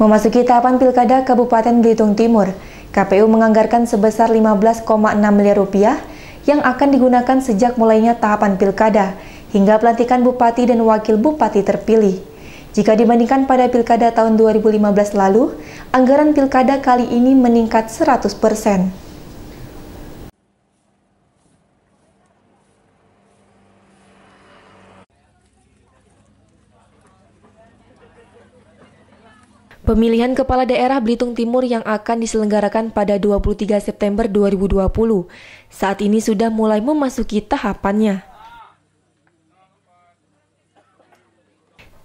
Memasuki tahapan pilkada Kabupaten Belitung Timur, KPU menganggarkan sebesar 15,6 miliar rupiah yang akan digunakan sejak mulainya tahapan pilkada hingga pelantikan bupati dan wakil bupati terpilih. Jika dibandingkan pada pilkada tahun 2015 lalu, anggaran pilkada kali ini meningkat 100 persen. Pemilihan Kepala Daerah Belitung Timur yang akan diselenggarakan pada 23 September 2020 saat ini sudah mulai memasuki tahapannya.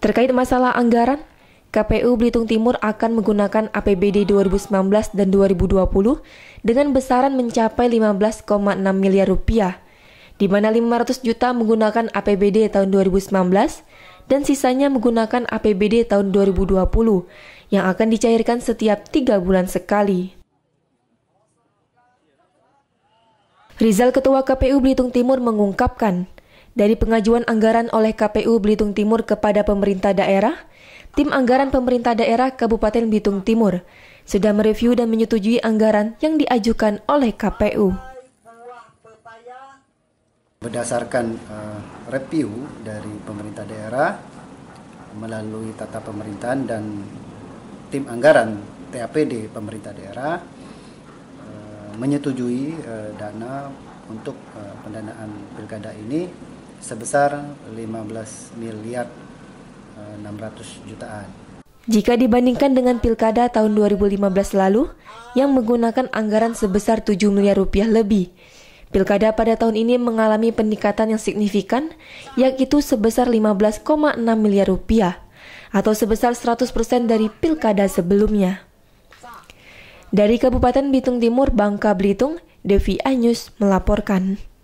Terkait masalah anggaran, KPU Belitung Timur akan menggunakan APBD 2019 dan 2020 dengan besaran mencapai 15,6 miliar rupiah, di mana 500 juta menggunakan APBD tahun 2019 dan sisanya menggunakan APBD tahun 2020 yang akan dicairkan setiap tiga bulan sekali. Rizal Ketua KPU Belitung Timur mengungkapkan, dari pengajuan anggaran oleh KPU Belitung Timur kepada pemerintah daerah, tim anggaran pemerintah daerah Kabupaten Belitung Timur sudah mereview dan menyetujui anggaran yang diajukan oleh KPU berdasarkan uh, review dari pemerintah daerah melalui tata pemerintahan dan tim anggaran TAPD pemerintah daerah uh, menyetujui uh, dana untuk uh, pendanaan pilkada ini sebesar 15 miliar uh, 600 jutaan. Jika dibandingkan dengan pilkada tahun 2015 lalu yang menggunakan anggaran sebesar 7 miliar rupiah lebih, Pilkada pada tahun ini mengalami peningkatan yang signifikan, yaitu sebesar 15,6 miliar rupiah, atau sebesar 100% dari pilkada sebelumnya. Dari Kabupaten Bitung Timur, Bangka Belitung, Devi Anyus melaporkan.